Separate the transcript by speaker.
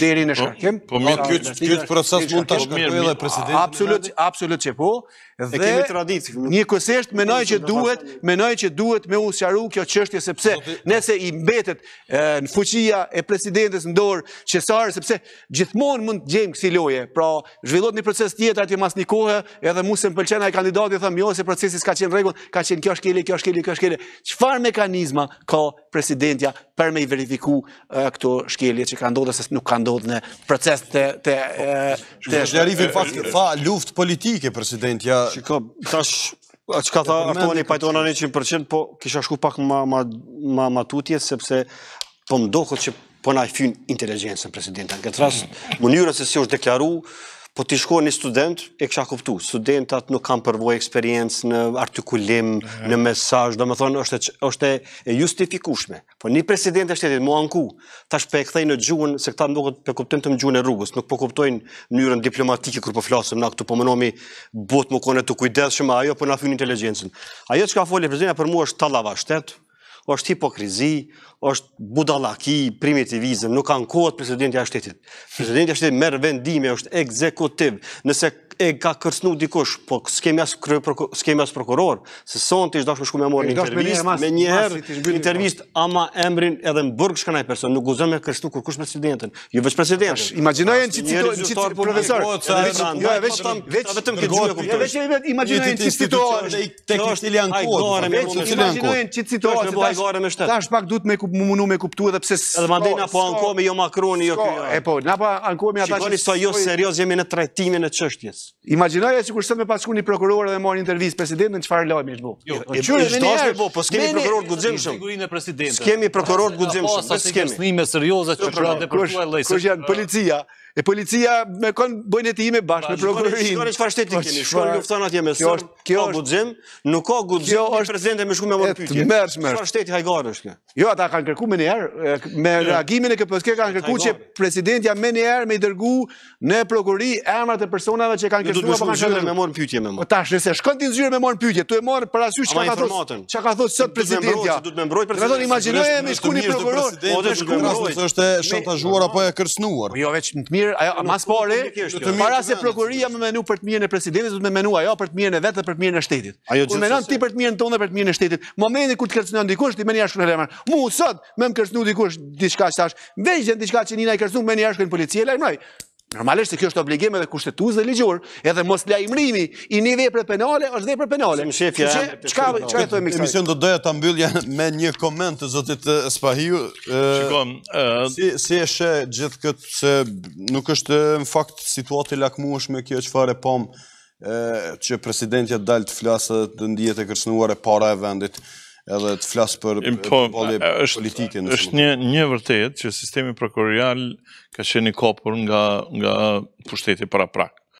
Speaker 1: deri në po, shkarkim. Po mirë, po, këtë po, proces mund të shkarkoj dhe presidenti. Absolut, absolut që po. Dhe një kësesht menoj që duhet që duhet me usjaru kjo qështje sepse nese i mbetet në fuqia e presidentes në dorë qesarë, sepse gjithmonë mund gjemë kësi loje, pra zhvillot një proces tjetër atje mas një kohë edhe mu se më pëlqena e kandidat i thëmë jo se procesis ka qenë regull, ka qenë kjo shkeli, kjo shkeli, kjo shkeli qëfar mekanizma ka presidentja për me i verifiku këto shkelje që ka ndodhë, se nuk ka ndodhë në proces të... Po, po, Shkjarifin faktë, fa
Speaker 2: luft politike, president, ja... Shkjarifin fa luft politike, president, A që ka tha, aftoni pajtona në 100%, po kisha shku pak ma matutje, sepse po mdohët që po na i fynë inteligencën, presidenta. Në këtë rrasë, mm. mënyrët se si është deklaru, Po ti shkoj një student, e kësha kuptu, studentat nuk kam përvoj eksperiencë në artikulim, në mesaj, do më thonë, është e justifikushme. Po një president e shtetit, mua në ku, tash pe e këthej në gjuhën, se këta nuk pe kuptim të më gjuhën e rrugës, nuk po kuptojnë njërën diplomatikë kërë po flasëm, na këtu po mënomi botë më kone të kujdeshëm, ajo po në afyun inteligencën. Ajo që ka folje prezidenta për mua është talava shtetë, është hipokrizi, është budalaki, primitivizëm, nuk kanë kohët presidenti a shtetit. Presidenti a shtetit merë vendime, është ekzekutiv, nëse e ka kërcnu dikush, po s'kemi asë prokuror, se sonë t'i shdash me shku me morë një intervist, me njëherë intervist, ama emrin edhe më bërgë shkanaj person, nuk guzëm me kërcnu kërkush kush presidentin, ju po, veç presidentin. Imaginojnë që të profesor, veç të të më këtë gjithë, veç të imaginojnë që të të të të të gare me shtetë. Ta
Speaker 1: pak du të më mundu me kuptu edhe pse... Edhe ma ndenja po anko me jo makroni, jo kjo. Jo. E
Speaker 2: po, na po anko me ata që... Shikoni sa jo serios jemi në trajtimin e qështjes.
Speaker 1: Imaginoj e që kur sëtë me pasku një prokuror dhe marë një intervjistë presidentën, që farë lojmë i shbo? Jo, jo, e qërë e një njërë. Po, po, s'kemi prokuror të gudzimë shumë.
Speaker 2: S'kemi prokurorë të gudzimë shumë.
Speaker 1: E policia me konë bëjnë e ti ime bashkë me prokurorin. Shkore që farë shteti po keni, shkore luftonë atje me sërë, ka budzim, nuk ka budzim, një prezidente me shku me mërë pykje. Mërë shmërë. Shkore shteti hajgarë është Jo, ata kanë kërku me njerë, me jo. reagimin e këpëske kanë kërku që presidentja me njerë me i dërgu në prokurori emrat e personave që kanë kërku me po Në du të me
Speaker 2: mërë pykje me
Speaker 1: mërë. Po Tashë, nëse shkon t'in zyrë me mërë mirë, mas pari, jo. para se prokuria më menu për të mirën e presidentit, du të me menu ajo për të mirën e vetë dhe për të mirën e shtetit. Kur menon ti për të mirën tonë dhe për të mirën e shtetit, momeni kur të kërcënën dikush, ti meni ashtë në lemar. Mu, sot, me më kërcënu dikush, diçka tash, veqën diçka që nina i kërcënu, meni një në policie, lajmëraj. Normalisht se kjo është obligim edhe kushtetuz dhe ligjur, edhe mos lajmërimi i një vepre penale është vepre penale. Si më shefja, qka e të e Emision do doja të mbyllja me një koment të zotit Spahiu. Shikom, Si eshe gjithë këtë, se nuk është në fakt situatë i lakmush me kjo që po pomë, që presidentja dalë të flasë dhe ndijet e para e vendit, edhe të flas për po, politike në është një një vërtet që sistemi prokurorial ka qeni kopur nga nga pushteti para prak.